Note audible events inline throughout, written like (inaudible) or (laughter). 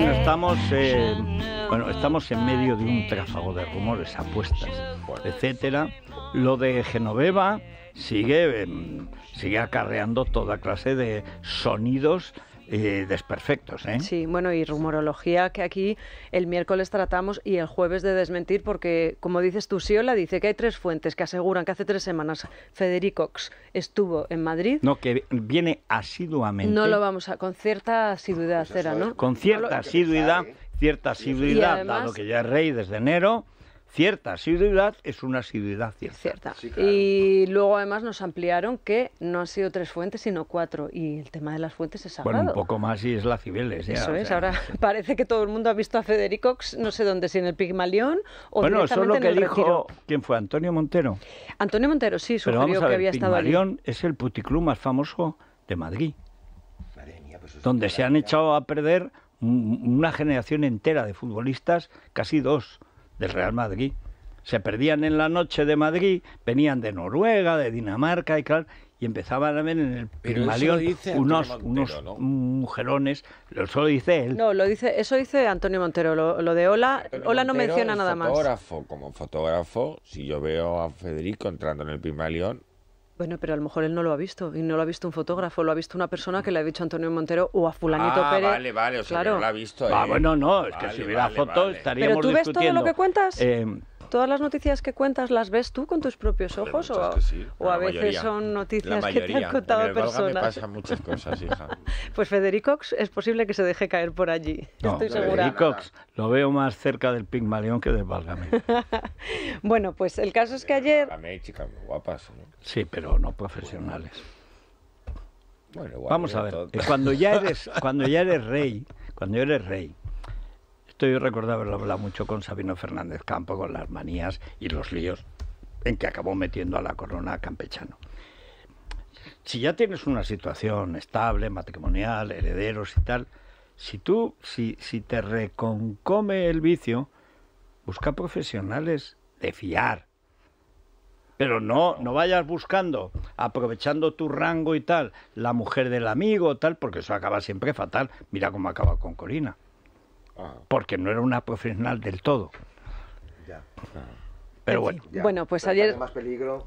Bueno, estamos, eh, estamos en medio de un tráfago de rumores, apuestas, etcétera. Lo de Genoveva sigue, em, sigue acarreando toda clase de sonidos eh, desperfectos. ¿eh? Sí, bueno, y rumorología que aquí el miércoles tratamos y el jueves de desmentir, porque como dices tú, Siola dice que hay tres fuentes que aseguran que hace tres semanas Federico estuvo en Madrid. No, que viene asiduamente. No lo vamos a, con cierta asiduidad, pues ¿no? Con cierta asiduidad, cierta asiduidad, dado que ya es rey desde enero cierta asiduidad es una asiduidad cierta. Y luego además nos ampliaron que no han sido tres fuentes, sino cuatro. Y el tema de las fuentes es sagrado. Bueno, un poco más y es la Cibeles. Ya, Eso es, ahora parece que todo el mundo ha visto a Federicox, no sé dónde, si en el Pigmalión o directamente en el Bueno, eso lo que dijo, ¿quién fue? ¿Antonio Montero? Antonio Montero, sí, sugirió que había estado es el puticlub más famoso de Madrid. Pues donde se han echado a perder una generación entera de futbolistas, casi dos del Real Madrid. Se perdían en la noche de Madrid, venían de Noruega, de Dinamarca y claro, y empezaban a ver en el pirmalión unos, unos mujerones. Eso lo dice él. No, lo dice, eso dice Antonio Montero. Lo, de hola no menciona nada fotógrafo, más. Como fotógrafo, si yo veo a Federico entrando en el pirmalión bueno, pero a lo mejor él no lo ha visto y no lo ha visto un fotógrafo, lo ha visto una persona que le ha dicho a Antonio Montero o a fulanito ah, Pérez. ah, Vale, vale, o sea, que no lo ha visto. Ah, eh. bueno, no, es que si hubiera vale, fotos estaríamos discutiendo. ¿Pero tú ves todo lo que cuentas? Eh, ¿Todas las noticias que cuentas las ves tú con tus propios ojos o, sí, o a veces son noticias que te han contado personas? muchas cosas, hija. (laughs) pues Federicox es posible que se deje caer por allí, estoy segura. lo veo más cerca del Pigmalión que del Válgame. (laughs) bueno, pues el caso es que ayer... Válgame, chicas guapas. ¿eh? Sí, pero no profesionales. Bueno, igual, Vamos a ver, eh, cuando ya eres, (laughs) cuando ya eres rey, cuando eres rey, yo recuerdo haberlo hablado mucho con Sabino Fernández Campo, con las manías y los líos en que acabó metiendo a la corona campechano. Si ya tienes una situación estable, matrimonial, herederos y tal, si tú, si, si te reconcome el vicio, busca profesionales de fiar. Pero no, no vayas buscando, aprovechando tu rango y tal, la mujer del amigo, tal, porque eso acaba siempre fatal. Mira cómo acaba con Corina porque no era una profesional del todo. Pero bueno. Ya. Bueno, pues Pero ayer... Más peligro.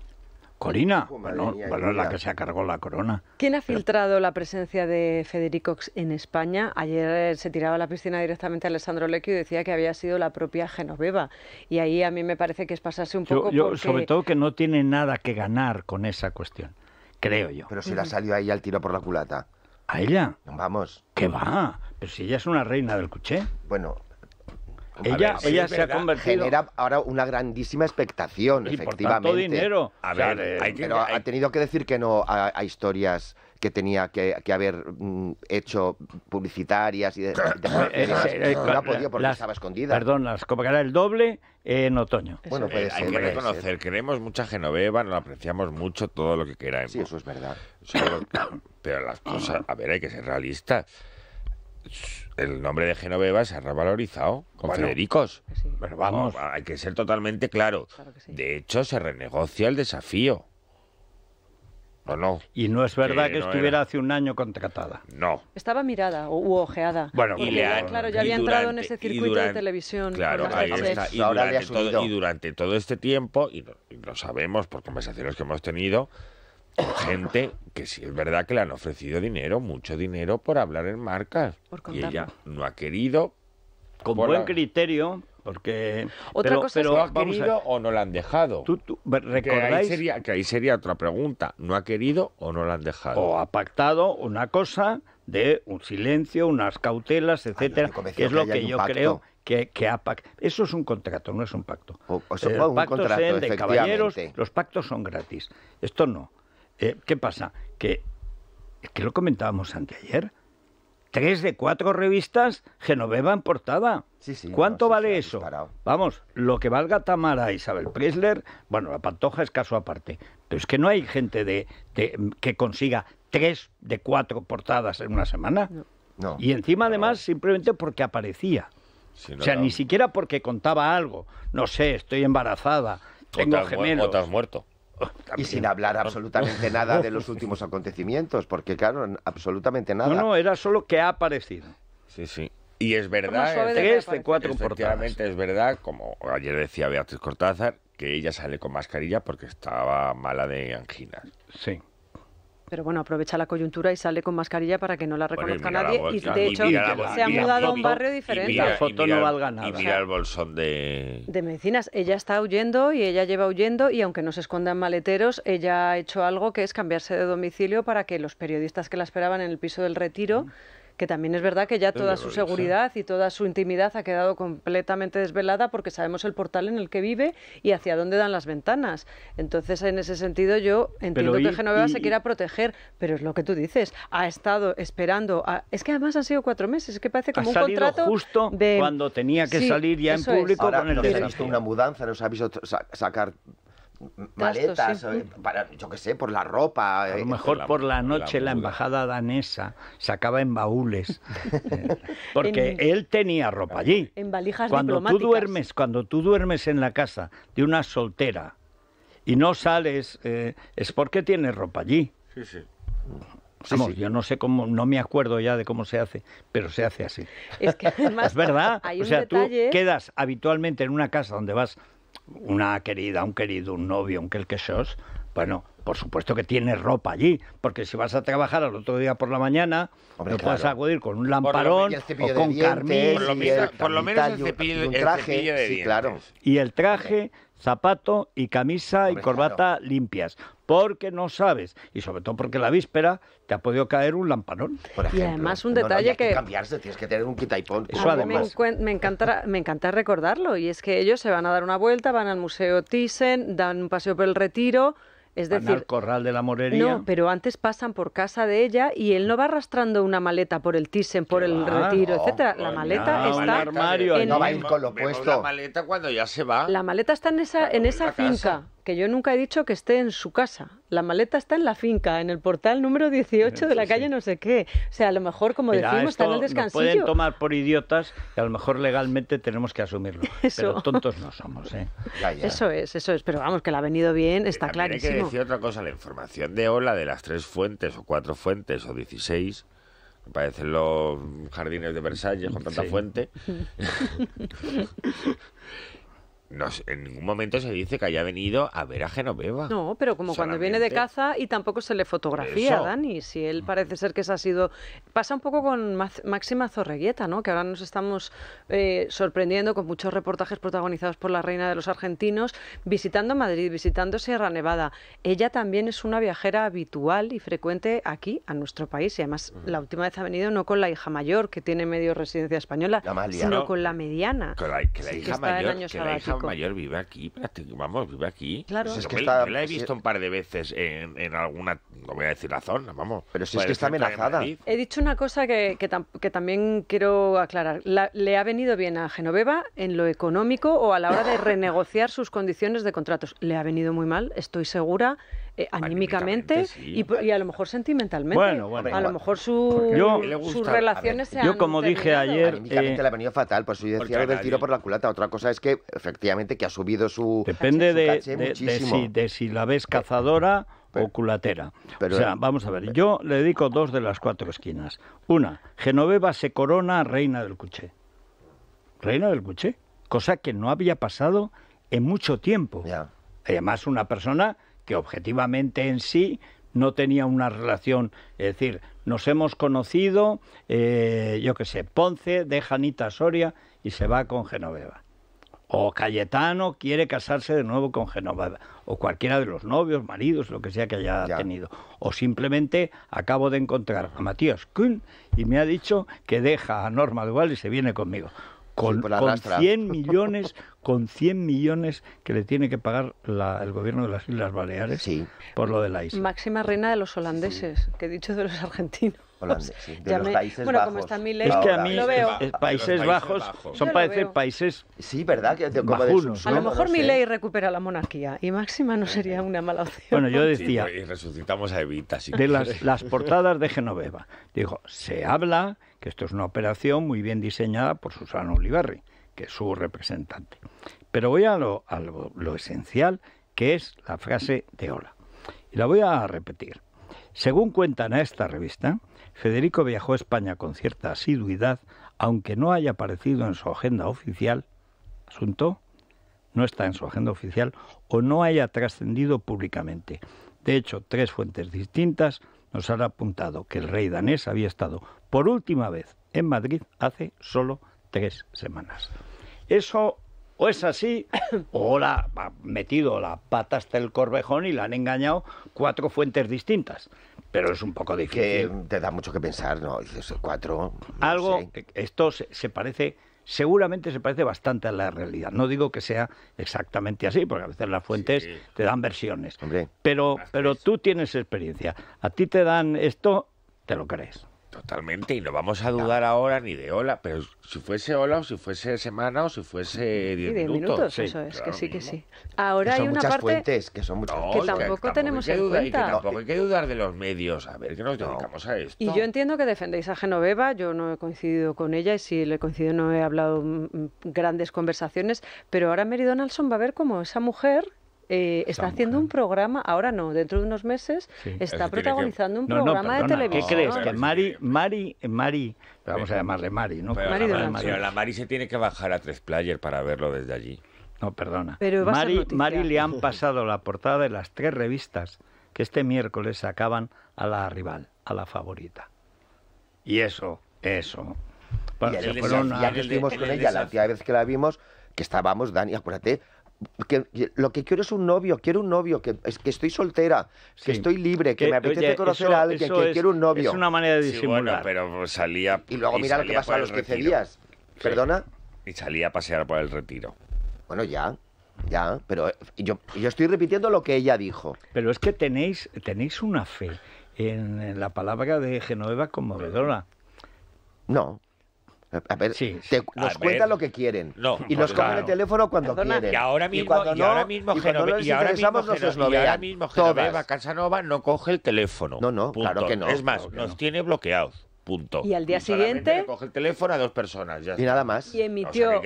Corina, bueno, es la que se cargó la corona. ¿Quién ha filtrado la presencia de Federico en España? Ayer eh, se tiraba a la piscina directamente a Alessandro Lecchio y decía que había sido la propia Genoveva. Y ahí a mí me parece que es pasarse un poco. Sobre todo que no tiene nada que ganar con esa cuestión, creo yo. Pero si la salió ahí al tiro por la culata. ¿A ella? Vamos. ¿Qué va? Pero si ella es una reina del cuché. Bueno, ella, ella se ha convertido. Genera ahora una grandísima expectación, y efectivamente. dinero. A ver, eh, pero ha tenido que decir que no a, historias que tenía que, haber mm, hecho publicitarias y de, (coughs) eh, no eh, ha podido porque estaba escondida. Perdón, las cobrará el doble en otoño. Bueno, hay que reconocer, queremos mucha Genoveva, nos apreciamos mucho todo lo que queramos. Sí, eso es verdad pero las cosas, a ver, hay que ser realistas. El nombre de Genoveva se ha revalorizado con Federicos. Pero vamos, hay que ser totalmente claro. De hecho, se renegocia el desafío. ¿O no. Y no es verdad que, estuviera hace un año contratada. No. Estaba mirada u ojeada. Bueno, claro, ya había entrado en ese circuito de televisión. Claro, Y, durante todo, y durante todo este tiempo, y y lo sabemos por conversaciones que hemos tenido, gente que sí es verdad que le han ofrecido dinero, mucho dinero por hablar en marcas. y ella no ha querido. Con buen criterio, porque otra cosa ha querido o no la han dejado. que, ahí sería, otra pregunta. ¿No ha querido o no la han dejado? O ha pactado una cosa de un silencio, unas cautelas, ah, etcétera, que es lo que, yo creo que, ha pactado. Eso es un contrato, no es un pacto. O, sea, un contrato, de caballeros, los pactos son gratis. Esto no. Eh, ¿Qué pasa? Que, que lo comentábamos anteayer. Tres de cuatro revistas Genoveva en portada. ¿Cuánto vale eso? Vamos, lo que valga Tamara Isabel Presler, bueno, la Pantoja es caso aparte, pero es que no hay gente de, que consiga tres de cuatro portadas en una semana. No. y encima, además, simplemente porque aparecía. o sea, ni siquiera porque contaba algo. No sé, estoy embarazada, tengo gemelos. O te muerto. (laughs) y sin hablar absolutamente (laughs) nada de los últimos acontecimientos, porque claro, absolutamente nada. No, era solo que ha aparecido. Sí, sí. Y es verdad, tres cuatro es verdad, como ayer decía Beatriz Cortázar, que ella sale con mascarilla porque estaba mala de anginas. Sí. Pero bueno, aprovecha la coyuntura y sale con mascarilla para que no la reconozca nadie. y de hecho, se ha mudado a un barrio diferente. la foto no valga nada. Y mira el bolsón de... medicinas. Ella está huyendo y ella lleva huyendo y aunque no se escondan maleteros, ella ha hecho algo que es cambiarse de domicilio para que los periodistas que la esperaban en el piso del retiro que también es verdad que ya toda su ¿eh? seguridad y toda su intimidad ha quedado completamente desvelada porque sabemos el portal en el que vive y hacia dónde dan las ventanas. Entonces, en ese sentido, yo entiendo que Genoveva se quiera proteger, pero es lo que tú dices, ha estado esperando, es que además han sido cuatro meses, es que parece como ha un salido justo cuando tenía que salir ya en público. visto una mudanza, no ha visto sacar maletas, eh, para, yo qué sé, por la ropa. A lo eh, mejor por la, noche la, embajada danesa sacaba en baúles, (laughs) eh, porque él tenía ropa allí. En valijas cuando diplomáticas. Tú duermes, cuando tú duermes en la casa de una soltera y no sales, es porque tienes ropa allí. Sí, sí. yo no sé cómo, no me acuerdo ya de cómo se hace, pero se hace así. Es que además. (laughs) es verdad. o sea, tú quedas habitualmente en una casa donde vas una querida, un querido, un novio, un que el que sos, bueno, por supuesto que tienes ropa allí, porque si vas a trabajar al otro día por la mañana, Hombre, lo puedes acudir con un lamparón o con carmín. Por lo, menos el, traje, claro. Y el traje, zapato y camisa y corbata limpias porque no sabes y sobre todo porque la víspera te ha podido caer un lampanón. Por ejemplo. Y además un detalle que... cambiarse, tienes que tener un quita Eso además. Me, encanta, me encanta recordarlo y es que ellos se van a dar una vuelta, van al Museo Thyssen, dan un paseo por el Retiro... Es decir, al corral de la morería. No, pero antes pasan por casa de ella y él no va arrastrando una maleta por el Thyssen, por el retiro, etcétera. La maleta no, está el armario, en no va a con lo puesto. La maleta cuando ya se va. La maleta está en esa en esa finca que yo nunca he dicho que esté en su casa. La maleta está en la finca, en el portal número 18 de la calle no sé qué. O sea, a lo mejor, como decimos, está en el descansillo. Nos pueden tomar por idiotas y a lo mejor legalmente tenemos que asumirlo. (laughs) Pero tontos no somos, ¿eh? Eso es, eso es. Pero vamos, que le ha venido bien, está claro. clarísimo. Hay que decir otra cosa. La información de Ola de las tres fuentes o cuatro fuentes o dieciséis, me parecen los jardines de Versalles con tanta fuente. (laughs) (laughs) en ningún momento se dice que haya venido a ver a Genoveva. No, pero como cuando viene de caza y tampoco se le fotografía, a Dani. Si él mm. parece ser que se ha sido. Pasa un poco con Máxima Zorreguieta, ¿no? Que ahora nos estamos eh, sorprendiendo con muchos reportajes protagonizados por la reina de los argentinos, visitando Madrid, visitando Sierra Nevada. Ella también es una viajera habitual y frecuente aquí, a nuestro país. Y además, mm. la última vez ha venido no con la hija mayor, que tiene medio residencia española, sino con la mediana. que la hija mayor, que mayor vive aquí, vamos, vive aquí. Claro. la he visto un par de veces en, alguna, no voy a decir la zona, vamos. Pero si es que está amenazada. He dicho una cosa que, también quiero aclarar. le ha venido bien a Genoveva en lo económico o a la hora de renegociar sus condiciones de contratos. Le ha venido muy mal, estoy segura, eh, anímicamente y, a lo mejor sentimentalmente. Bueno, bueno, a lo mejor su, sus relaciones se Yo, como dije ayer. Anímicamente eh, le ha venido fatal, pues yo decía lo tiro por la culata. Otra cosa es que, efectivamente, que ha subido su. Depende de, si, la ves cazadora. o culatera. o sea, vamos a ver, yo le dedico dos de las cuatro esquinas. Una, Genoveva se corona reina del cuché. Reina del cuché, cosa que no había pasado en mucho tiempo. Ya. Además, una persona que objetivamente en sí no tenía una relación, es decir, nos hemos conocido, eh, yo qué sé, Ponce deja Anita Soria y se va con Genoveva. O Cayetano quiere casarse de nuevo con Genoveva. O cualquiera de los novios, maridos, lo que sea que haya tenido. O simplemente acabo de encontrar a Matías Kuhn y me ha dicho que deja a Norma Duval y se viene conmigo con, 100 pues millones con 100 millones que le tiene que pagar el gobierno de las Islas Baleares por lo de la isla. Máxima reina de los holandeses, que he dicho de los argentinos de los Países bueno, Bajos. es que a mí eh, eh, Países, Bajos, son países Sí, ¿verdad? A lo mejor mi ley recupera la monarquía y máxima no sería una mala opción. Bueno, yo decía... y resucitamos a Evita. de (laughs) las, portadas de Genoveva. Digo, se habla que esto es una operación muy bien diseñada por Susana Ulibarri, que es su representante. Pero voy a lo, lo esencial, que es la frase de Ola. Y la voy a repetir. Según cuentan a esta revista, Federico viajó a España con cierta asiduidad, aunque no haya aparecido en su agenda oficial, asunto no está en su agenda oficial o no haya trascendido públicamente. De hecho, tres fuentes distintas nos han apuntado que el rey danés había estado por última vez en Madrid hace solo tres semanas. Eso o es así, o la ha metido la pata hasta el corvejón y la han engañado cuatro fuentes distintas. Pero es un poco difícil. te da mucho que pensar, ¿no? Dices, cuatro. Algo, esto se, parece seguramente se parece bastante a la realidad. No digo que sea exactamente así, porque a veces las fuentes te dan versiones. pero, pero tú tienes experiencia. A ti te dan esto, te lo crees. Totalmente, y no vamos a dudar ahora ni de hola, pero si fuese hola o si fuese semana o si fuese diez minutos. minutos eso es, que sí, que sí. Ahora hay una parte... fuentes, que son muchas que, tampoco tenemos que en Y que tampoco hay que dudar de los medios, a ver, que nos dedicamos a esto. Y yo entiendo que defendéis a Genoveva, yo no he coincidido con ella y si le coincido no he hablado mm, mm, grandes conversaciones, pero ahora Mary Donaldson va a ver como esa mujer eh, está haciendo un programa, ahora no, dentro de unos meses, está protagonizando un programa de televisión. ¿Qué crees? Que Mari, Mari, Mari, vamos a llamarle Mari, ¿no? Mari la, Mari, se tiene que bajar a Tres Player para verlo desde allí. No, perdona. Pero Mari, Mari le han (laughs) pasado la portada de las tres revistas que este miércoles sacaban a la rival, a la favorita. Y eso, eso. Ya que estuvimos con ella, la última vez que la vimos, que estábamos, Dani, acuérdate, lo que quiero es un novio, quiero un novio, que, es, que estoy soltera, que estoy libre, que, me apetece conocer a alguien, que quiero un novio. Es una manera de disimular. pero salía. Y luego mira lo que pasa a los 15 días. ¿Perdona? Y salía a pasear por el retiro. Bueno, ya. Ya, pero yo, yo estoy repitiendo lo que ella dijo. Pero es que tenéis, tenéis una fe en, la palabra de Genoveva conmovedora. No. A ver, nos cuentan lo que quieren. y nos cogen el teléfono cuando quieren. Y ahora mismo, y ahora mismo, Casanova no coge el teléfono. No, no, claro que no. Es más, nos tiene bloqueados. Punto. Y al día siguiente. coge el teléfono a dos personas. y nada más. Y emitió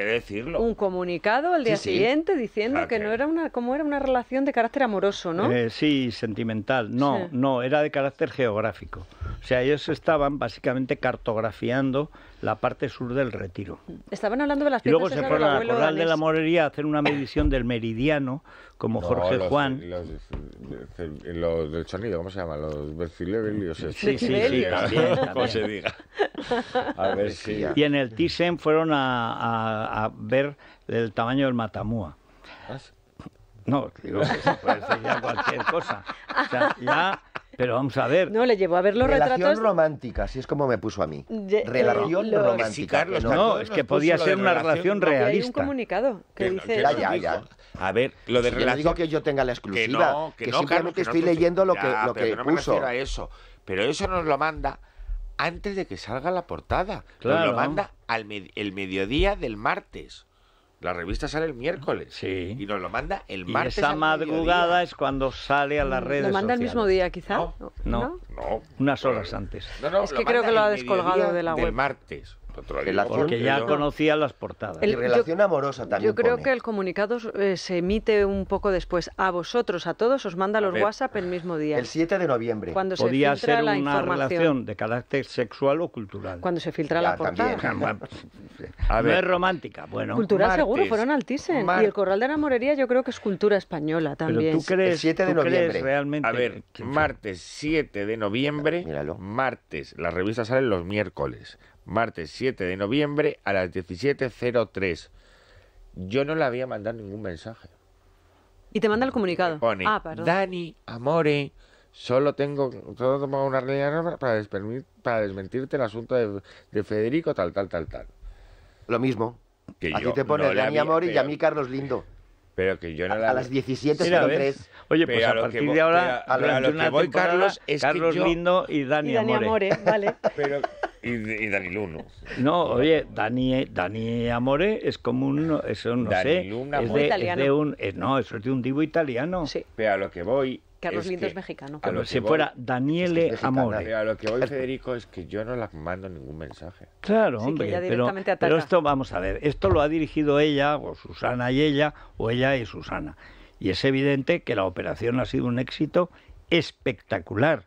un comunicado al día siguiente diciendo que, no era una, como era una relación de carácter amoroso, ¿no? Eh, sí, sentimental. No, no, era de carácter geográfico. O sea, ellos estaban básicamente cartografiando la parte sur del Retiro. Estaban hablando de las y luego se fueron a la de la Morería a hacer una medición del meridiano, como Jorge Juan. Los, del sonido, ¿cómo se llama? Los Bercilevel, Sí, sí, sí, (laughs) Como se diga. A ver si... (laughs) Y en el Thyssen fueron a, a, ver el tamaño del Matamúa. ¿Ah, no, digo, que se puede ya cualquier cosa. O sea, ya pero vamos a ver. No, le llevó a ver los Relación romántica, así es como me puso a mí. relación romántica. no, es que podía ser una relación, realista. realista. Hay un comunicado que, dice. A ver, lo de relación. digo que yo tenga la exclusiva. Que, no, que, que simplemente estoy leyendo lo que, lo que puso. eso. Pero eso nos lo manda antes de que salga la portada. Nos lo manda al el mediodía del martes. La revista sale el miércoles. Sí. Y nos lo manda el martes. Y esa madrugada es cuando sale a las mm, redes. Lo manda el mismo día, quizá. No. No. Unas horas antes. es que creo que lo ha descolgado de la web. El martes. Porque ya conocía las portadas. El, relación yo, también. Yo creo que el comunicado eh, se emite un poco después. A vosotros, a todos, os manda los WhatsApp el mismo día. El 7 de noviembre. Cuando Podía ser una relación de carácter sexual o cultural. Cuando se filtra la portada. (laughs) (laughs) a ver. No es romántica, bueno. Cultural seguro, fueron al Y el Corral de la Morería yo creo que es cultura española también. tú crees, el 7 de noviembre. realmente... A ver, martes 7 de noviembre, martes, Las revista salen los miércoles martes 7 de noviembre a las 17.03. Yo no le había mandado ningún mensaje. Y te manda el comunicado. Ah, Dani, amore, solo tengo todo tomado una realidad para, para desmentirte el asunto de, Federico, tal, tal, tal, tal. Lo mismo. Que te pone Dani Amore y a mí Carlos Lindo. Pero que yo no a, la... a las 17.03. Oye, pues a, partir de ahora, a, lo, que voy, Carlos, es Carlos Lindo y Dani, y Dani Amore. vale. (laughs) Pero, y, y, Dani Luno. No, oye, Dani, Dani Amore es como un, eso no Dani sé, Luna, es, de, es, de, un, es, eh, no, es de un divo italiano. Sí. Pero a lo que voy Carlos Lindo es mexicano. si fuera Daniele A lo que voy, Federico, es que yo no le mando ningún mensaje. Claro, hombre. Pero, esto, vamos a ver, esto lo ha dirigido ella, o Susana y ella, o ella y Susana. Y es evidente que la operación ha sido un éxito espectacular.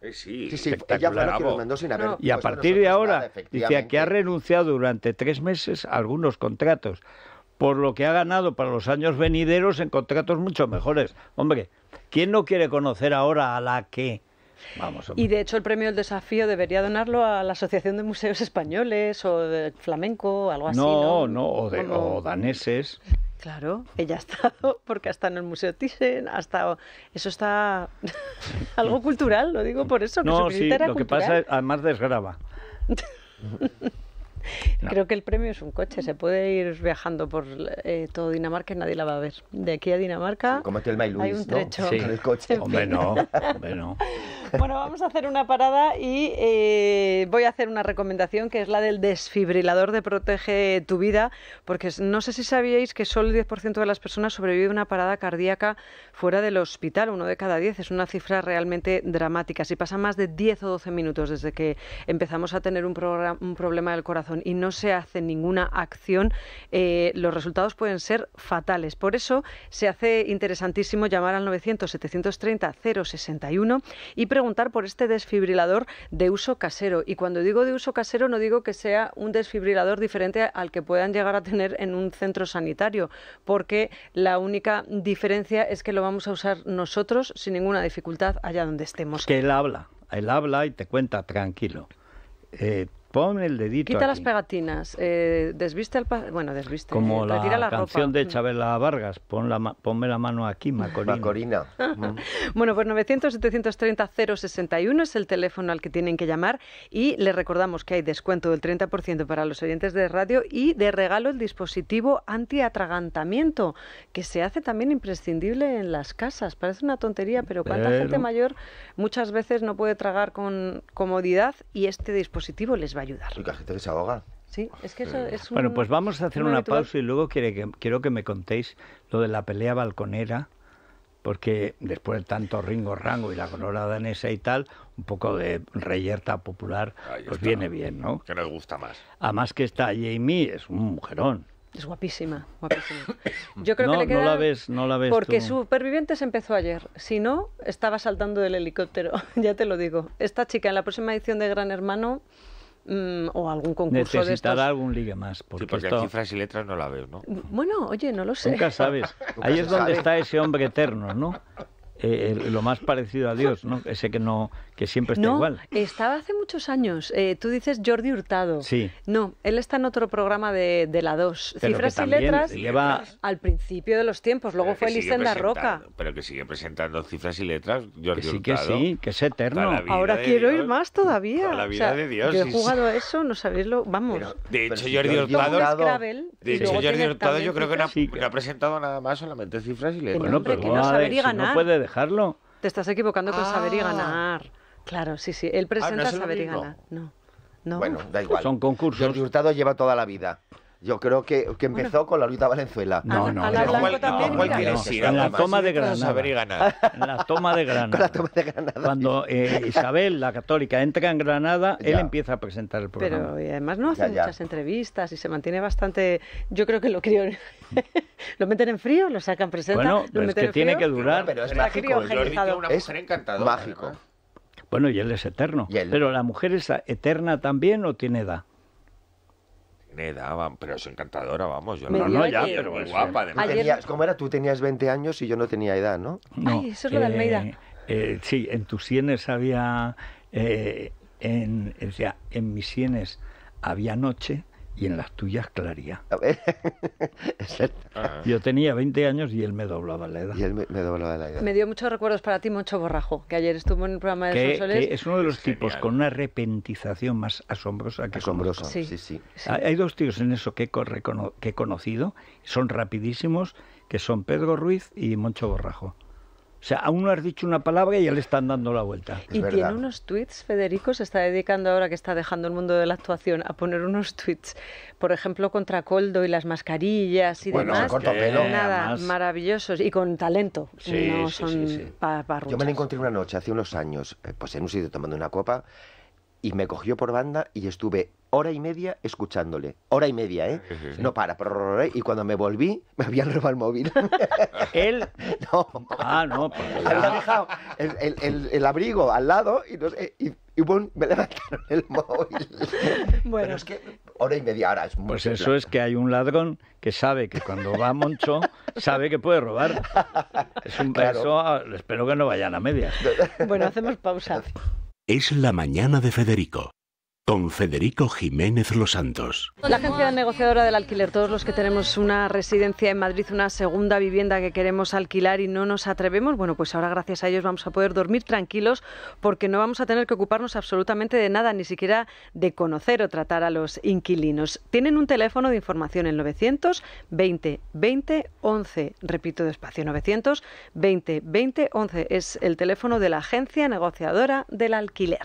Eh, sí, sí, espectacular. Y a partir de ahora, dice que ha renunciado durante tres meses algunos contratos por lo que ha ganado para los años venideros en contratos mucho mejores. Hombre, ¿Quién no quiere conocer ahora a la que... Vamos, y de hecho el premio El Desafío debería donarlo a la Asociación de Museos Españoles o de Flamenco, o algo así. No, no, o, de, daneses. Claro, ella ha estado, (laughs) porque hasta en el Museo Thyssen, hasta Eso está (laughs) algo cultural, lo digo por eso. Que no, sí, lo que pasa es, además desgraba. (laughs) Creo que el premio es un coche, se puede ir viajando por eh, todo Dinamarca y nadie la va a ver. De aquí a Dinamarca este hay un trecho. el coche. (laughs) Hombre, no, bueno, vamos a hacer una parada y eh, voy a hacer una recomendación que es la del desfibrilador de Protege tu Vida, porque no sé si sabíais que solo el 10% de las personas sobrevive a una parada cardíaca fuera del hospital, uno de cada diez. Es una cifra realmente dramática. Si pasa más de 10 o 12 minutos desde que empezamos a tener un, problema del corazón y no se hace ninguna acción, eh, los resultados pueden ser fatales. Por eso se hace interesantísimo llamar al 900-730-061 y preguntar por este desfibrilador de uso casero. Y cuando digo de uso casero, no digo que sea un desfibrilador diferente al que puedan llegar a tener en un centro sanitario, porque la única diferencia es que lo vamos a usar nosotros sin ninguna dificultad allá donde estemos. Que él habla, él habla y te cuenta tranquilo. Eh, Pon el dedito. Quita las pegatinas. Eh, desviste el... Bueno, desviste. Como eh, la, canción de mm. Chabela Vargas. Pon la, ponme la mano aquí, Macorina. (laughs) bueno, pues 900-730-061 es el teléfono al que tienen que llamar. Y les recordamos que hay descuento del 30% para los oyentes de radio y de regalo el dispositivo antiatragantamiento, que se hace también imprescindible en las casas. Parece una tontería, pero, pero... gente mayor muchas veces no puede tragar con comodidad y este dispositivo les va a ayudar. Sí, es que eso es Bueno, pues vamos a hacer una pausa y luego que, quiero que me contéis lo de la pelea balconera, porque después de tanto Ringo Rango y la corona danesa y tal, un poco de reyerta popular, pues viene bien, ¿no? Que nos gusta más. Además que esta Jamie es un mujerón. Es guapísima, guapísima. Yo creo no, que le No la ves, no la ves Porque Supervivientes empezó ayer. Si no, estaba saltando del helicóptero, (laughs) ya te lo digo. Esta chica en la próxima edición de Gran Hermano Mm, o algún concurso Necesitará de algún ligue más. Porque, sí, porque esto... cifras y letras no la veo, ¿no? Bueno, oye, no lo sé. Nunca sabes. (laughs) Ahí es donde está ese hombre eterno, ¿no? Eh, lo más parecido a Dios, ¿no? Ese que no que siempre está no, igual. Estaba hace muchos años. Eh, tú dices Jordi Hurtado. Sí. No, él está en otro programa de, de la 2. Cifras y letras lleva... al principio de los tiempos. Luego fue la Roca. Pero que sigue presentando cifras y letras, Jordi que sí, Que sí, que es eterno. Ahora quiero ir más todavía. la de he jugado a eso, no sabéis Vamos. de hecho, Jordi Hurtado... Jordi Hurtado yo creo que no ha, presentado nada más, solamente cifras y letras. pero no, no puede dejarlo. Te estás equivocando con saber y ah. ganar. Claro, sí, sí. Él ah, presenta saber y ganar. No. no. Bueno, da igual. Son concursos. El resultado lleva toda la vida. Yo creo que, empezó con la Luita Valenzuela. No, no. no. la toma de (laughs) Granada. y la la toma de Granada. Cuando eh, (laughs) Isabel, la católica, entra en Granada, él empieza a presentar el programa. Pero además no hace muchas entrevistas y se mantiene bastante... Yo creo que lo crió... (laughs) lo meten en frío, lo sacan presente. lo meten es que tiene que durar. Pero, es mágico. es mágico. Bueno, y él es eterno. Pero la mujer es eterna también o tiene edad edad, pero es encantadora, vamos. Yo no, no, ya, pero es guapa. de ¿Cómo era? Tú tenías 20 años y yo no tenía edad, ¿no? Ay, eso es lo de eh, Almeida. eh, sí, en tus sienes había. eh, decía, en mis sienes había noche y en las tuyas claría. A (laughs) Yo tenía 20 años y él me doblaba la edad. Y él me, doblaba la edad. Me dio muchos recuerdos para ti, Moncho Borrajo, que ayer estuvo en el programa de que, es uno de los tipos con una repentización más asombrosa que asombrosa. Sí. Hay dos tíos en eso que que he conocido, son rapidísimos, que son Pedro Ruiz y Moncho Borrajo. O sea, aún no has dicho una palabra y ya le están dando la vuelta. y tiene unos tweets, Federico, se está dedicando ahora que está dejando el mundo de la actuación a poner unos tweets, por ejemplo, contra Coldo y las mascarillas y bueno, demás. Corto pelo. Nada, maravillosos y con talento. Sí, no sí, sí, Yo me la encontré una noche hace unos años, eh, pues hemos ido tomando una copa y me cogió por banda y estuve hora y media escuchándole. Hora y media, ¿eh? No para. Y cuando me volví, me habían robado el móvil. (laughs) ¿Él? No. Ah, no. Pues había dejado el, abrigo al lado y, no y, me levantaron el móvil. (laughs) Bueno. es que hora y media ahora es Pues eso es que hay un ladrón que sabe que cuando va a Moncho, sabe que puede robar. Es un claro. espero que no vayan a media. (laughs) Bueno, hacemos pausa. Es la mañana de Federico con Federico Jiménez Los Santos. La agencia negociadora del alquiler, todos los que tenemos una residencia en Madrid, una segunda vivienda que queremos alquilar y no nos atrevemos, bueno, pues ahora gracias a ellos vamos a poder dormir tranquilos porque no vamos a tener que ocuparnos absolutamente de nada, ni siquiera de conocer o tratar a los inquilinos. Tienen un teléfono de información en 900 20 20 11, repito despacio, 900 20 20 11 es el teléfono de la agencia negociadora del alquiler.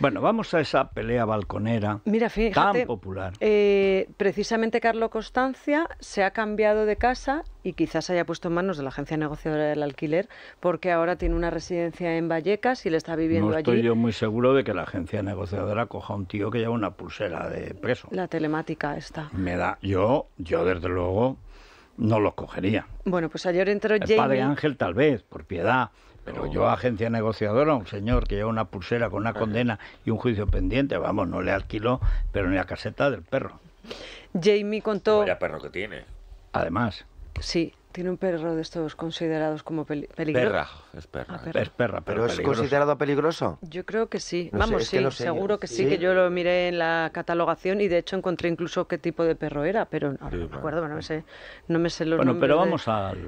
Bueno, vamos a esa pelea balconera tan popular. Eh, precisamente Carlos Constancia se ha cambiado de casa y quizás haya puesto en manos de la agencia negociadora del alquiler porque ahora tiene una residencia en Vallecas y le está viviendo no allí. Estoy yo muy seguro de que la agencia negociadora coja a un tío que lleva una pulsera de preso. La telemática está. Me da, yo, yo desde luego no los cogería. Bueno, pues ayer entró El Padre Ángel tal vez, por piedad, pero yo, agencia negociadora, un señor que lleva una pulsera con una condena y un juicio pendiente, vamos, no le alquiló, pero ni la caseta del perro. Jamie contó. el perro que tiene. Además. Sí, tiene un perro de estos considerados como peligroso? Perra, es ah, perra. Es perra, pero, es considerado peligroso. Yo creo que sí. Vamos, sí, seguro que sí, que yo lo miré en la catalogación y de hecho encontré incluso qué tipo de perro era, pero no me acuerdo, no me sé, no me sé los bueno, Bueno, pero vamos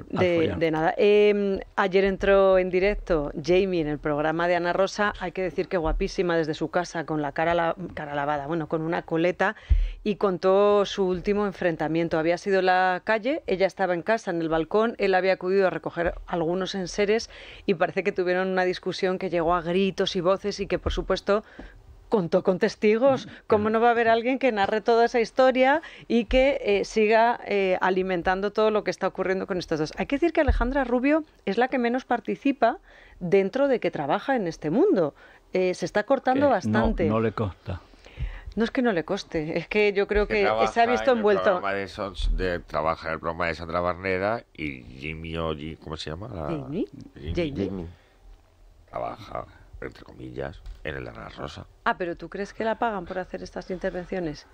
de, a, de, nada. Em, ayer entró en directo Jamie en el programa de Ana Rosa, hay que decir que guapísima desde su casa, con la cara, la, cara lavada, bueno, con una coleta y contó su último enfrentamiento. Había sido la calle, ella estaba en casa, en el él había acudido a recoger algunos enseres y parece que tuvieron una discusión que llegó a gritos y voces y que, por supuesto, contó con testigos. ¿Cómo no va a haber alguien que narre toda esa historia y que eh, siga eh, alimentando todo lo que está ocurriendo con estos dos? Hay que decir que Alejandra Rubio es la que menos participa dentro de que trabaja en este mundo. Eh, se está cortando bastante. No, le no es que no le coste, es que yo creo que, se ha visto envuelto. de trabaja en el programa de Sandra Barneda y Jimmy o ¿cómo se llama? Jimmy. Trabaja, entre comillas, en el Ana Rosa. Ah, pero ¿tú crees que la pagan por hacer estas intervenciones?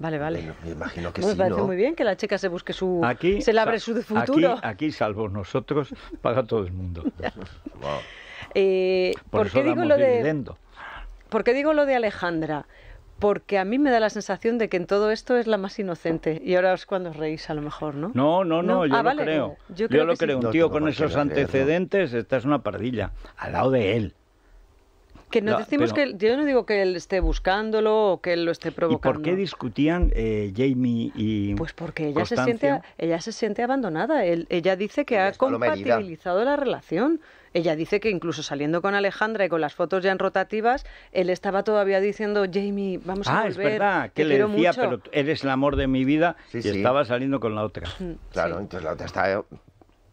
Vale, vale. me imagino que pues Me parece muy bien que la chica se busque su. Aquí, se le abre su futuro. Aquí, salvo nosotros, paga todo el mundo. wow. (laughs) Eh, por, qué digo lo de.? ¿Por qué digo lo de Alejandra? porque a mí me da la sensación de que en todo esto es la más inocente. Y ahora es cuando os reís, a lo mejor, ¿no? No, no, no, no yo ah, lo creo. Yo, lo creo. Un tío con esos antecedentes, esta es una pardilla, al lado de él. Que no decimos que yo no digo que él esté buscándolo o que él lo esté provocando. por qué discutían eh, Jamie y Pues porque ella se siente ella se siente abandonada. ella dice que ha compatibilizado la relación. Ella dice que incluso saliendo con Alejandra y con las fotos ya en rotativas, él estaba todavía diciendo, Jamie, vamos a volver. Ah, es que le decía, pero eres el amor de mi vida y estaba saliendo con la otra. Mm, claro, entonces la otra está... Eh,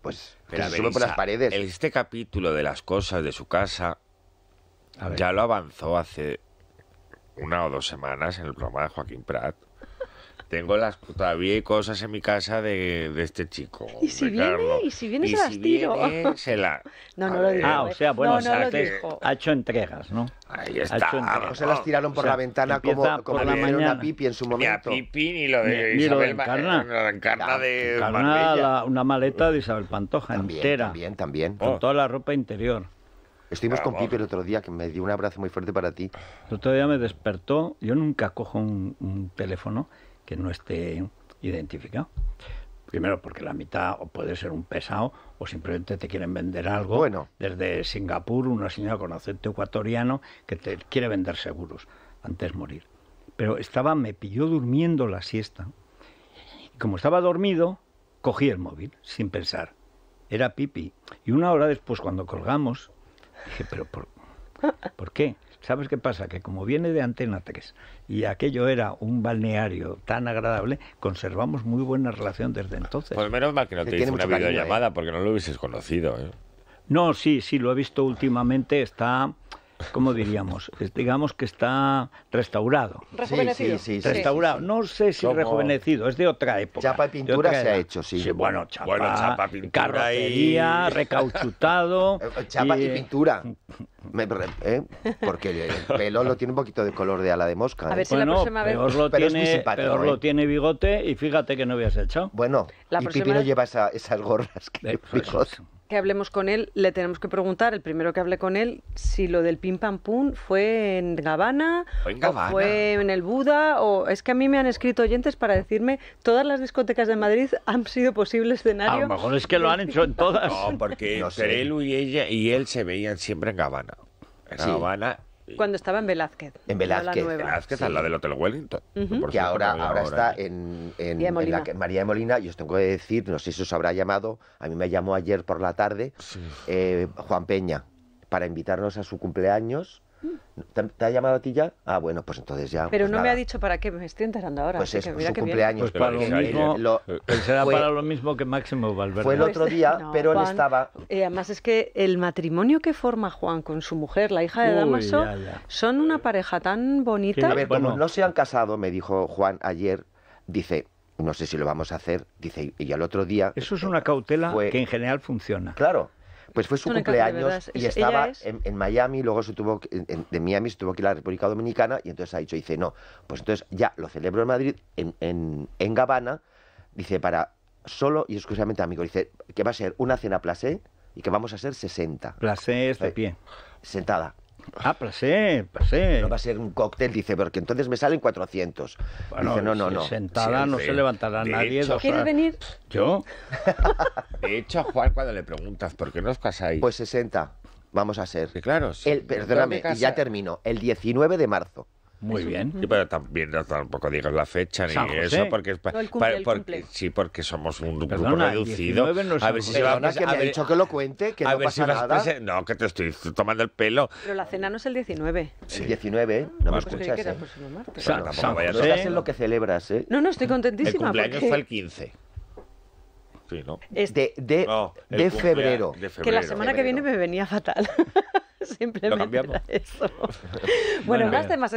pues sube por las paredes. Este capítulo de las cosas de su casa ya lo avanzó hace una o dos semanas en el programa de Joaquín Prat. Tengo las, todavía hay cosas en mi casa de, de este chico. Y si viene, y si viene, se las si tiro. Viene, se la... (laughs) No, no lo digo. Ah, o ¿eh? sea, bueno, o sea, ha hecho entregas, ¿no? Ahí está. Entregas. O se las tiraron por la ventana como, como la mañana. una pipi en su momento. Ni a pipi ni lo de ni, Isabel ni lo encarna. La encarna de una maleta de Isabel Pantoja entera. También, también. Con oh. toda la ropa interior. Estuvimos con Pipe el otro día que me dio un abrazo muy fuerte para ti. El otro día me despertó. Yo nunca cojo un, teléfono que no esté identificado. Primero, porque la mitad o puede ser un pesado o simplemente te quieren vender algo. Bueno. Desde Singapur, una señora con acento ecuatoriano que te quiere vender seguros antes de morir. Pero estaba, me pilló durmiendo la siesta. Y como estaba dormido, cogí el móvil sin pensar. Era Pipi. Y una hora después, cuando colgamos, Dije, pero por, ¿por qué? ¿Sabes qué pasa? Que como viene de Antena 3 y aquello era un balneario tan agradable, conservamos muy buena relación desde entonces. Pues menos mal que no te hice una ¿eh? videollamada porque no lo hubieses conocido. ¿eh? No, sí, sí, lo he visto últimamente. Está ¿cómo diríamos? digamos que está restaurado. Rejuvenecido. Sí, sí, sí, restaurado. No sé si rejuvenecido, es de otra época. Chapa y pintura se ha hecho, sí. bueno, chapa, bueno, chapa pintura carrocería, recauchutado. (laughs) Eh, chapa y, pintura. ¿eh? porque el pelo lo tiene un poquito de color de ala de mosca. A ver ¿eh? si la próxima vez. Peor lo, pero tiene, peor lo tiene bigote y fíjate que no habías hecho. Bueno, y Pipino lleva esas gorras que pues, que hablemos con él, le tenemos que preguntar, el primero que hablé con él, si lo del pim pam pum fue en Gabana, fue en, fue en el Buda, o es que a mí me han escrito oyentes para decirme todas las discotecas de Madrid han sido posibles escenario. A lo mejor es que lo han hecho en (laughs) todas. No, porque él y ella y él se veían siempre en Gabana. En cuando estaba en Velázquez. En Velázquez. Velázquez, del Hotel Wellington. porque que ahora, ahora, está en, la María de Molina. yo os tengo que decir, no sé si os habrá llamado, a mí me llamó ayer por la tarde eh, Juan Peña para invitarnos a su cumpleaños ¿Te, ha llamado a ti ya? Ah, bueno, pues entonces ya. Pero pues no me ha dicho para qué, me estoy enterando ahora. Pues es su cumpleaños. Pues para (laughs) eh, será para lo mismo que Máximo Valverde. Fue el otro pues, día, pero él estaba... Eh, además es que el matrimonio que forma Juan con su mujer, la hija de Damaso, son una eh, pareja tan bonita. a ver, como no se han casado, me dijo Juan ayer, dice, no sé si lo vamos a hacer, dice, y al otro día... Eso es una cautela que en general funciona. Claro, pues fue su cumpleaños y estaba en, Miami, luego se tuvo, en, de Miami se tuvo que ir a la República Dominicana y entonces ha dicho, dice, no, pues entonces ya lo celebro en Madrid, en, en, en Gabana, dice, para solo y exclusivamente amigos, dice, que va a ser una cena placé y que vamos a ser 60. Placé es de pie. Sentada. Ah, pasé, pues pasé. Pues no va a ser un cóctel, dice, porque entonces me salen 400. Bueno, dice, no, no, no. Sentada no se levantará nadie. ¿Quieres venir? ¿Yo? (laughs) De hecho, Juan, cuando le preguntas, ¿por qué no os casáis? Pues 60, vamos a ser. Que claro. Sí, perdóname, y ya termino. El 19 de marzo. Muy bien. Y pero también no, tampoco digas la fecha ni eso, porque, es no, cumple, porque sí, porque somos un grupo Perdona, reducido. a ver si se va a que me a ver, ha dicho que lo cuente, que no ver pasa si nada. Presen... No, que te estoy tomando el pelo. Pero la cena no es el 19. Sí. El 19, ¿eh? No me escuchas. Pues que era ¿eh? el próximo martes. no estás en lo que celebras, ¿eh? No, no, estoy contentísima. El cumpleaños porque... fue el 15 de, febrero. Que la semana que viene me venía fatal. (laughs) Simplemente (laughs) bueno, más temas.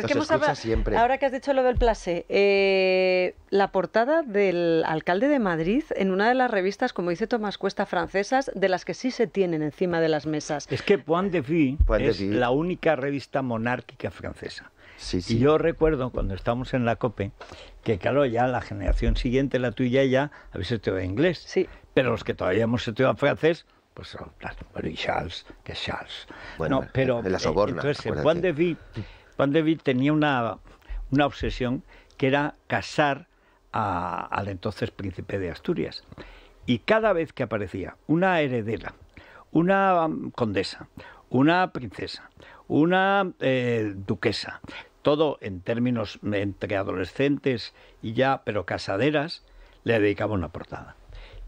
Ahora que has dicho lo del Place, eh, la portada del alcalde de Madrid en una de las revistas, como dice Tomás Cuesta, francesas, de las que sí se tienen encima de las mesas. Es que Point de Vue es la única revista monárquica francesa. Y yo recuerdo cuando estábamos en la COPE, que claro, ya la generación siguiente, la tuya ya, habéis estudiado inglés. Sí. Pero los que todavía hemos estudiado francés, pues son, Charles, que Charles. Bueno, pero... De entonces, Juan de, tenía una, obsesión que era casar al entonces príncipe de Asturias. Y cada vez que aparecía una heredera, una condesa, una princesa, una eh, duquesa. Todo en términos entre adolescentes y ya, pero casaderas, le dedicaba una portada.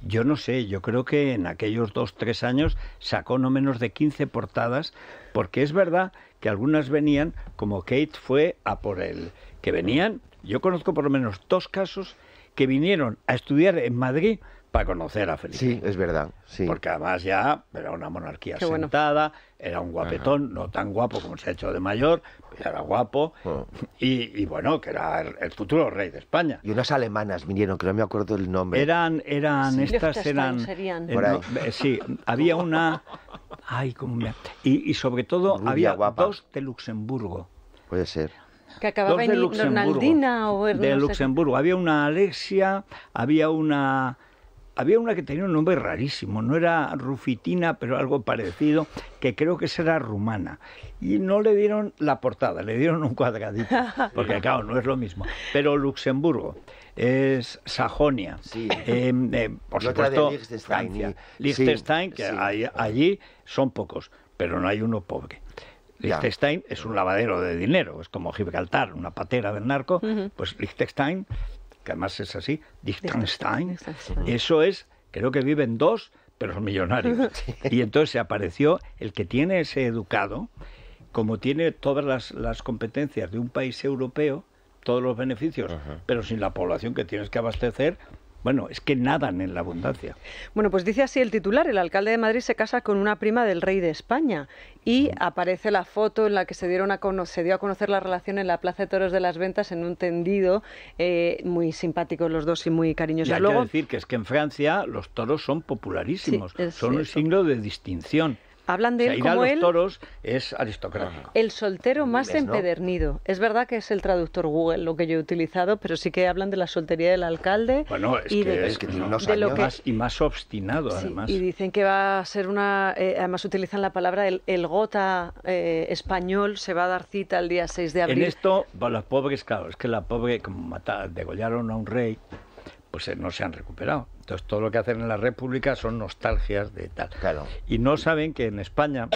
Yo no sé, yo creo que en aquellos dos, tres años sacó no menos de 15 portadas, porque es verdad que algunas venían, como Kate fue a por él, que venían, yo conozco por lo menos dos casos que vinieron a estudiar en Madrid para conocer a Felipe. Sí, es verdad. Sí. Porque además ya era una monarquía Qué era un guapetón, no tan guapo como se ha hecho de mayor, pero era guapo. Ah. Y, bueno, que era el, futuro rey de España. Y unas alemanas vinieron, que no me acuerdo el nombre. Eran, eran, estas eran. Eh, eh, sí, había una. Ay, cómo me. Y, y sobre todo había dos de Luxemburgo. Puede ser que acababa en Luxemburgo, o de Luxemburgo. Había una Alexia, había una había una que tenía un nombre rarísimo, no era rufitina, pero algo parecido, que creo que será rumana. Y no le dieron la portada, le dieron un cuadradito, (laughs) porque claro, no es lo mismo. Pero Luxemburgo es Sajonia, em, eh, por supuesto Liechtenstein, que allí son pocos, pero no hay uno pobre. Liechtenstein es un lavadero de dinero, es como Gibraltar, una patera del narco, pues Liechtenstein que además es así, Dichtenstein, eso es, creo que viven dos, pero son millonarios. (laughs) Y entonces se apareció el que tiene ese educado, como tiene todas las, competencias de un país europeo, todos los beneficios, pero sin la población que tienes que abastecer, bueno, es que nadan en la abundancia. Bueno, pues dice así el titular, el alcalde de Madrid se casa con una prima del rey de España y aparece la foto en la que se, dieron a se dio a conocer la relación en la Plaza de Toros de las Ventas en un tendido eh, muy simpático los dos y muy cariñosos. Y hay Luego... decir que es que en Francia los toros son popularísimos, son un signo de distinción. Hablan de toros es aristocrático. El soltero más empedernido. Es verdad que es el traductor Google lo que yo he utilizado, pero sí que hablan de la soltería del alcalde. Bueno, es y que, de, más, y más obstinado, además. Y dicen que va a ser una... Eh, además utilizan la palabra el, gota eh, español, se va a dar cita el día 6 de abril. En esto, para los pobres, claro, es que la pobre, como mataron, degollaron a un rey, pues eh, no se han recuperado. Entonces todo lo que hacen en la República son nostalgias de tal. Y no saben que en España,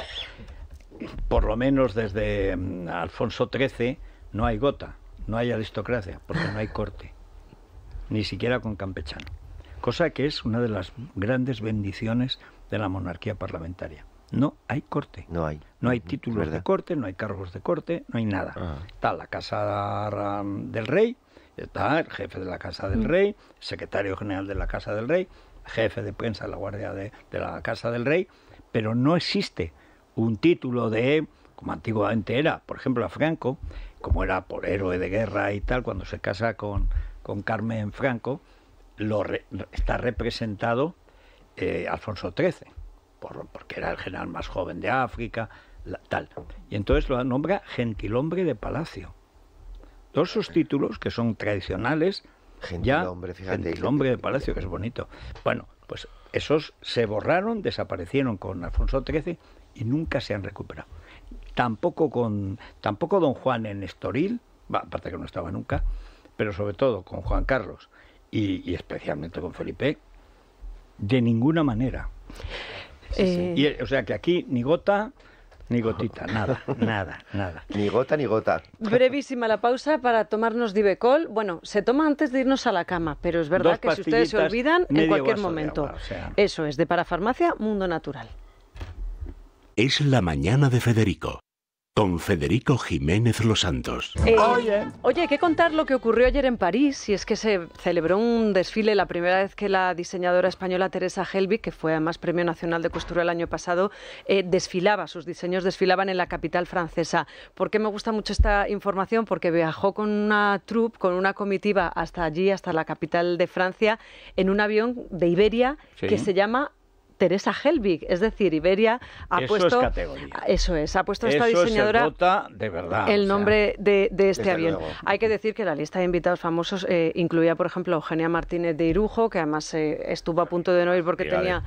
por lo menos desde mm, Alfonso XIII, no hay gota, no hay aristocracia, porque no hay corte, ni siquiera con campechano. Cosa que es una de las grandes bendiciones de la monarquía parlamentaria. No hay corte. No hay. No hay títulos de corte, no hay cargos de corte, no hay nada. Ah. Está la casa del rey, Está el jefe de la Casa del mm. Rey, secretario general de la Casa del Rey, jefe de prensa de la Guardia de, la Casa del Rey, pero no existe un título de, como antiguamente era, por ejemplo, a Franco, como era por héroe de guerra y tal, cuando se casa con, con Carmen Franco, lo está representado eh, Alfonso XIII, por, porque era el general más joven de África, tal. Y entonces lo nombra gentilhombre de palacio todos sus títulos, que son tradicionales, ya, hombre, fíjate. el hombre de Palacio, que es bonito. Bueno, pues esos se borraron, desaparecieron con Alfonso XIII y nunca se han recuperado. Tampoco con, tampoco don Juan en Estoril, aparte que no estaba nunca, pero sobre todo con Juan Carlos y, especialmente con Felipe, de ninguna manera. Eh, o sea que aquí ni gota, ni gotita, nada, nada, nada. Ni gota, ni gota. Brevísima la pausa para tomarnos Divecol. Bueno, se toma antes de irnos a la cama, pero es verdad que si ustedes se olvidan, en cualquier momento. Eso es, de Parafarmacia, Mundo Natural. Es la mañana de Federico. Don Federico Jiménez Los Santos. Eh, oye. oye, hay que contar lo que ocurrió ayer en París, y es que se celebró un desfile la primera vez que la diseñadora española Teresa Helby, que fue además Premio Nacional de Costura el año pasado, eh, desfilaba, sus diseños desfilaban en la capital francesa. ¿Por qué me gusta mucho esta información? Porque viajó con una troupe, con una comitiva hasta allí, hasta la capital de Francia, en un avión de Iberia que se llama Teresa Helbig. Es decir, Iberia ha eso puesto. eso es, ha puesto esta diseñadora. el nombre de, este avión. Hay que decir que la lista de invitados famosos eh, incluía, por ejemplo, Eugenia Martínez de Irujo, que además eh, estuvo a punto de no ir porque tenía.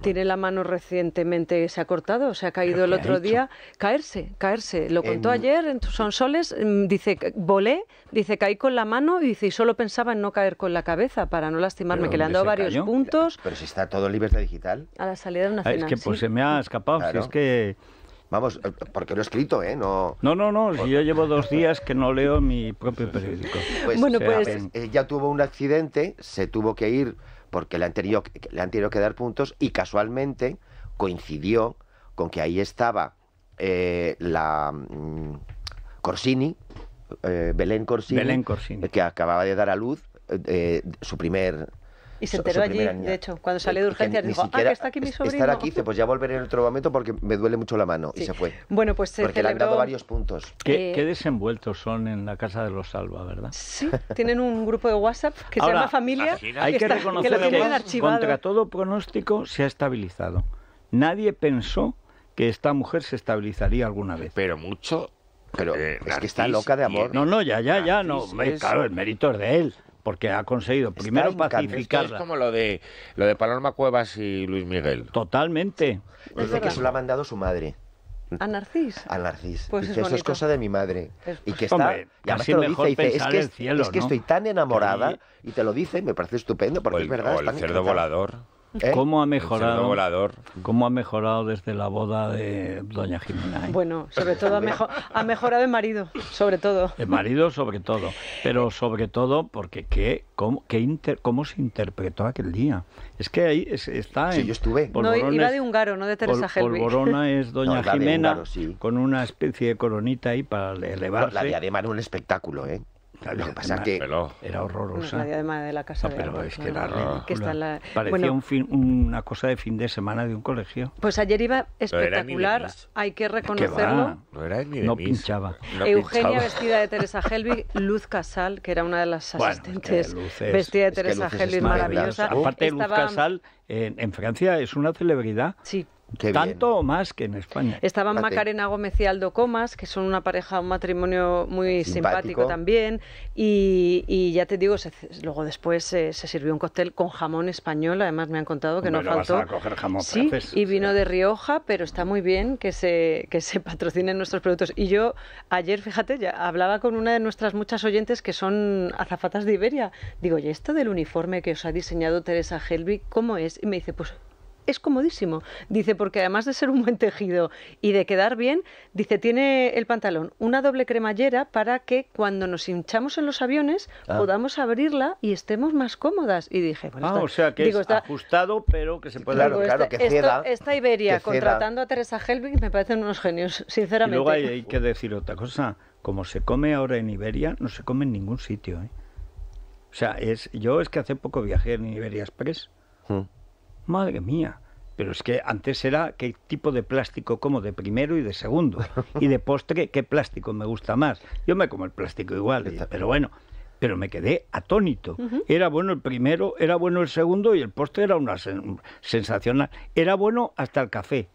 tiene la mano recientemente, se ha cortado, se ha caído el otro día. Caerse, caerse. Lo contó ayer en Soles. Mm, dice, volé, dice, caí con la mano y dice, solo pensaba en no caer con la cabeza para no lastimarme, que le han dado varios puntos. Pero si está todo libre de digital a la salida de ah, Es que pues se me ha escapado, es que... Vamos, eh, porque lo he escrito, ¿eh? No, no, no, no yo llevo dos (laughs) pues días que no leo mi propio periódico. Pues, bueno, pues... Eh, ella tuvo un accidente, se tuvo que ir porque le han, tenido, que dar puntos y casualmente coincidió con que ahí estaba eh, la mm, Corsini, Belén Corsini, Belén Corsini, que acababa de dar a luz su primer y se enteró allí, de hecho, cuando eh, salió de urgencias, dijo, ah, que está aquí mi sobrino. Estar aquí, dice, pues ya volveré en otro momento porque me duele mucho la mano, y se fue. Bueno, pues se le han dado varios puntos. Eh, ¿Qué, desenvueltos son en la casa de los Salva, ¿verdad? Sí, tienen un grupo de WhatsApp que se llama Familia. Hay que, reconocer que, contra todo pronóstico se ha estabilizado. Nadie pensó que esta mujer se estabilizaría alguna vez. Pero mucho pero eh, es que está loca de amor. No, no, ya, ya, ya, no. Claro, el mérito es de él porque ha conseguido primero pacificarla. es como lo de lo de Paloma Cuevas y Luis Miguel. Totalmente. Pues dice que se lo ha mandado su madre. ¿A Narcís? A Narcís. Pues eso es cosa de mi madre. Y que pues, está... y lo dice, dice es que, que estoy tan enamorada, y te lo dice, me parece estupendo, porque es verdad. O cerdo volador. ¿Eh? ¿Cómo ha mejorado? ¿Cómo ha mejorado desde la boda de Doña Jimena? Eh? Bueno, sobre todo ha, mejor, ha mejorado el marido, sobre todo. El marido, sobre todo. Pero sobre todo porque qué, cómo, se interpretó aquel día. Es que ahí está. Sí, yo estuve. No, iba de húngaro, no de Teresa Pol, Polvorona es Doña (laughs) Jimena con una especie de coronita ahí para elevarse. la diadema era un espectáculo, ¿eh? lo que pasa que era horrorosa. de la casa es que era Parecía un una cosa de fin de semana de un colegio. Pues ayer iba espectacular, hay que reconocerlo. No, pinchaba. Eugenia vestida de Teresa Helbig. Luz Casal, que era una de las asistentes vestida de Teresa es maravillosa. Aparte Luz Casal, en, en Francia es una celebridad. Sí tanto o más que en España. Estaban Macarena Gómez y Aldo Comas, que son una pareja, un matrimonio muy simpático, también. Y, ya te digo, luego después eh, se sirvió un cóctel con jamón español, además me han contado que no faltó. y vino de Rioja, pero está muy bien que se, que se (laughs) patrocinen nuestros productos. Y yo ayer, fíjate, ya hablaba con una de nuestras muchas oyentes que son azafatas de Iberia. Digo, ¿y esto del uniforme que os ha diseñado Teresa Helbig cómo es? Y me dice, pues es comodísimo. Dice, porque además de ser un buen tejido y de quedar bien, dice, tiene el pantalón una doble cremallera para que cuando nos hinchamos en los aviones ah. podamos abrirla y estemos más cómodas. Y dije, bueno, ah, o sea que es está, ajustado, pero que se puede claro, que ceda, Esta Iberia contratando a Teresa Helbig me parecen unos genios, sinceramente. (laughs) Y luego hay, que decir otra cosa. Como se come ahora en Iberia, no se come en ningún sitio. ¿eh? O sea, es, yo es que hace poco viajé en Iberia Express. Hmm. Madre mía. Pero es que antes era qué tipo de plástico como de primero y de segundo. (laughs) Y de postre, qué plástico me gusta más. Yo me como el plástico igual, pero bueno, pero me quedé atónito. Era bueno el primero, era bueno el segundo y el postre era una sensacional. Era bueno hasta el café.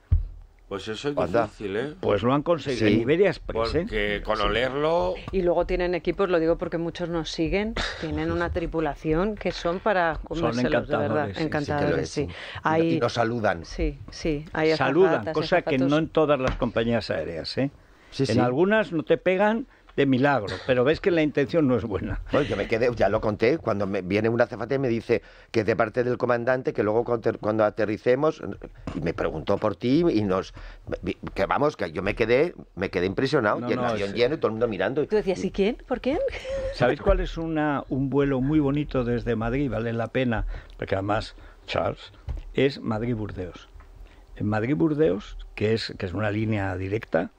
Pues eso es difícil, ¿eh? Pues lo han conseguido. Sí. Iberia Porque con olerlo... Y luego tienen equipos, lo digo porque muchos nos siguen, tienen (laughs) una tripulación que son para comérselos, de verdad. encantadores, sí. Y nos saludan. Sí, sí. Hay saludan, cosa que no en todas las compañías aéreas, ¿eh? en algunas no te pegan de milagro, pero ves que la intención no es buena. Bueno, yo me quedé, ya lo conté, cuando me viene una azafate y me dice que es de parte del comandante, que luego cuando aterricemos, y me preguntó por ti y nos, que vamos, que yo me quedé, me quedé impresionado, lleno todo el mundo mirando. ¿Tú decías, y quién? ¿Por quién? (laughs) ¿Sabéis cuál es una, un vuelo muy bonito desde Madrid, vale la pena, porque además, Charles, es Madrid-Burdeos. En Madrid-Burdeos, que es, que es una línea directa,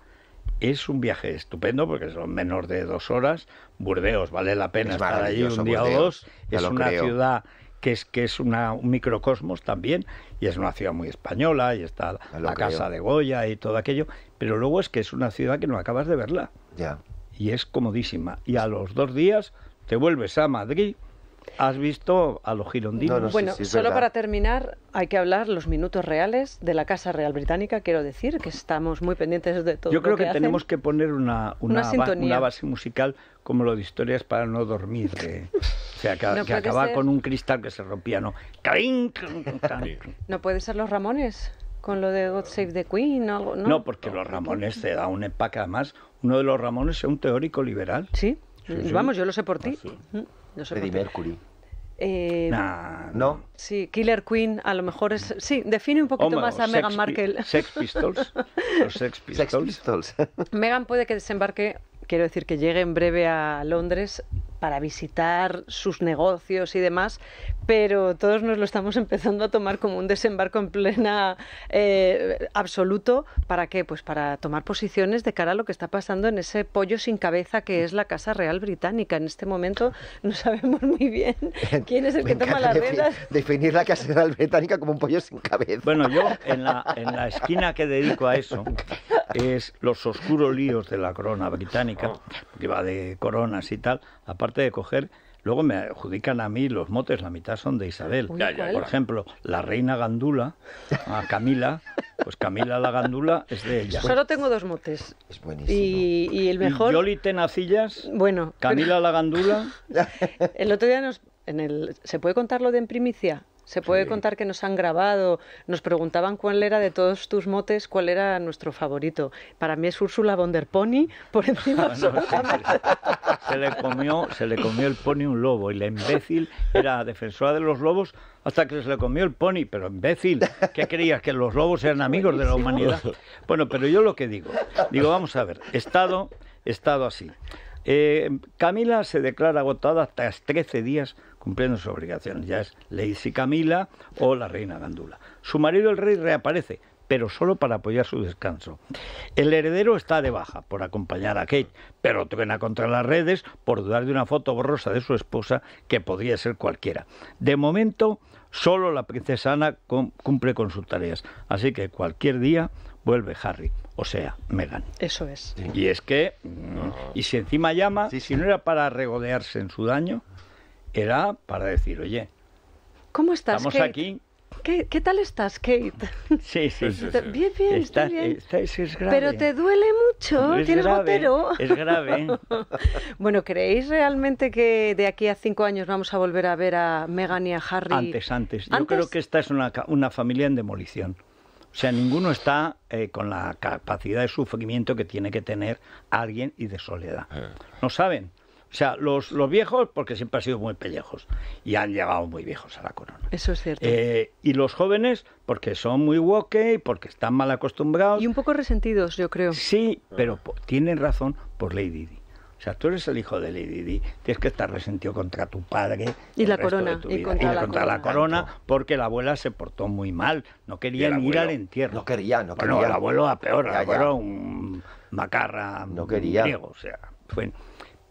es un viaje estupendo porque son menos de dos horas. Burdeos, vale la pena para estar allí un día o dos. Es una ciudad que es que es una, un microcosmos también y es una ciudad muy española y está la, casa de Goya y todo aquello, pero luego es que es una ciudad que no acabas de verla. Ya. Y es comodísima y a los dos días te vuelves a Madrid Has visto a los girondinos. bueno, solo para terminar, hay que hablar los minutos reales de la Casa Real Británica, quiero decir, que estamos muy pendientes de todo. Yo creo que, tenemos que poner una, una, base musical como lo de historias para no dormir. o sea, que, (laughs) acaba con un cristal que se rompía, ¿no? no puede ser los Ramones con lo de God Save the Queen ¿no? porque los Ramones se da un empaca Además, uno de los Ramones es un teórico liberal. Sí, vamos, yo lo sé por ah, ti. Mm. No Mercury. Eh, no. Sí, Killer Queen, a lo mejor es. Sí, define un poquito más a Meghan Markle. Sex Pistols. (laughs) Los Sex Pistols. Sex Pistols. Meghan puede que desembarque, quiero decir que llegue en breve a Londres para visitar sus negocios y demás, pero todos nos lo estamos (laughs) empezando a tomar como un desembarco en plena eh, absoluto. ¿Para qué? Pues para tomar posiciones de cara a lo que está pasando en ese pollo sin cabeza que es la Casa Real Británica. En este momento (laughs) no sabemos muy bien (laughs) quién es el que toma las reglas. Definir la Casa Real Británica como un pollo sin cabeza. Bueno, yo en la, en la esquina que dedico a eso es los oscuros líos de la corona británica, que va de coronas y tal, aparte de coger, luego me adjudican a mí los motes, la mitad son de Isabel. por ejemplo, la reina Gandula, a Camila, pues Camila la Gandula es de ella. Solo tengo dos motes. Es buenísimo. Y, el mejor. Y Tenacillas. Bueno. Camila la Gandula. (laughs) El otro día nos. En el... ¿Se puede contar lo de en primicia? Se puede contar que nos han grabado, nos preguntaban cuál era de todos tus motes, cuál era nuestro favorito. Para mí es Úrsula von der Pony, por encima (laughs) de se, le comió, se le comió el pony un lobo y la imbécil era defensora de los lobos hasta que se le comió el pony, pero imbécil, ¿qué creías? ¿Que los lobos eran amigos de la humanidad? Bueno, pero yo lo que digo, digo, vamos a ver, estado, estado así. Eh, Camila se declara agotada hasta 13 días cumpliendo sus obligaciones. Ya es Lady Camila o la reina Gandula. Su marido, el rey, reaparece, pero solo para apoyar su descanso. El heredero está de baja por acompañar a Kate, pero truena contra las redes por dudar de una foto borrosa de su esposa que podría ser cualquiera. De momento, solo la princesa Ana cumple con sus tareas, así que cualquier día vuelve Harry, o sea, Megan. Eso es. Y es que, mm, y si encima llama, si no era para regodearse en su daño, era para decir, oye, ¿cómo estás? Estamos aquí. ¿Qué, tal estás, Kate? (laughs) Sí, sí. Bien, bien, está, bien. grave. Pero te duele mucho, tienes grave, Es grave. (laughs) bueno, ¿creéis realmente que de aquí a cinco años vamos a volver a ver a Meghan y a Harry? Antes, antes. Yo creo que esta es una, una familia en demolición. O sea, ninguno está eh, con la capacidad de sufrimiento que tiene que tener alguien y de soledad. Eh. No saben. O sea, los, los viejos, porque siempre han sido muy pellejos y han llegado muy viejos a la corona. Eso es cierto. Eh, y los jóvenes, porque son muy woke, porque están mal acostumbrados. Y un poco resentidos, yo creo. Sí, pero tienen razón por Lady Di. O sea, tú eres el hijo de Lady Di, tienes que estar resentido contra tu padre y la corona. Y contra, la, corona. la, corona. porque la abuela se portó muy mal. No querían ir al entierro. No quería, no quería. Bueno, el abuelo a peor, el abuelo un macarra. No quería. Griego, o sea, fue.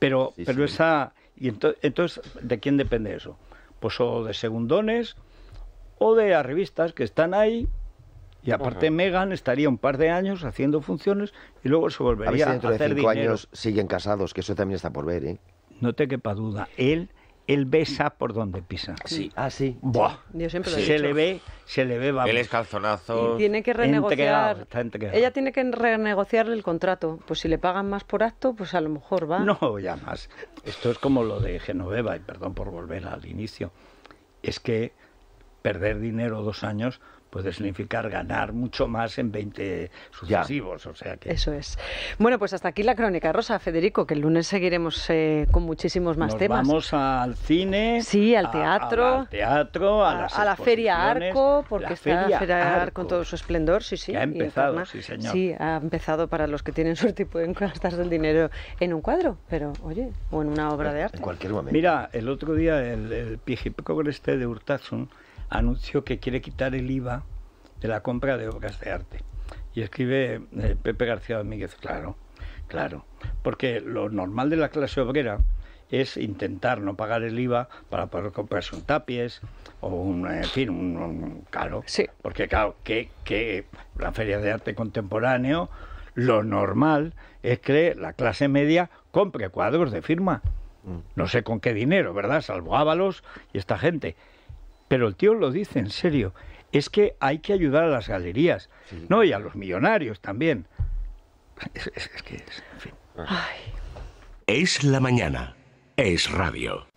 Pero, esa... Y entonces, ¿de quién depende eso? Pues o de segundones o de las revistas que están ahí. Y aparte Megan estaría un par de años haciendo funciones y luego se volvería a, ver dentro de cinco años siguen casados, que eso también está por ver, ¿eh? No te quepa duda. Él él besa por donde pisa. Sí, así. Ah, Buah. se le ve, se le ve vamos. Él es calzonazo. Tiene que renegociar. Ella tiene que renegociar el contrato. Pues si le pagan más por acto, pues a lo mejor va. No, ya más. Esto es como lo de Genoveva, y perdón por volver al inicio. Es que perder dinero dos años puede significar ganar mucho más en 20 sucesivos. O sea que... Eso es. Bueno, pues hasta aquí la crónica rosa, Federico, que el lunes seguiremos eh, con muchísimos más temas. Vamos al cine. Sí, al teatro. A, teatro, a, la Feria Arco, porque está Feria, Feria Arco con todo su esplendor, sí, sí. ha empezado, sí, señor. Sí, ha empezado para los que tienen (laughs) suerte y pueden gastarse el dinero en un cuadro, pero oye, o en una obra de arte. En cualquier momento. Mira, el otro día el, el este de Urtazun anunció que quiere quitar el IVA de la compra de obras de arte. Y escribe eh, Pepe García Domínguez, claro, claro, porque lo normal de la clase obrera es intentar no pagar el IVA para poder comprarse un tapies o un, en fin, un, caro. Sí. Porque claro, que, que la feria de arte contemporáneo, lo normal es que la clase media compre cuadros de firma. Mm. No sé con qué dinero, ¿verdad? Salvo Ábalos y esta gente. Pero el tío lo dice en serio. Es que hay que ayudar a las galerías, ¿no? Y a los millonarios también. Es, es en fin. Es la mañana. Es radio.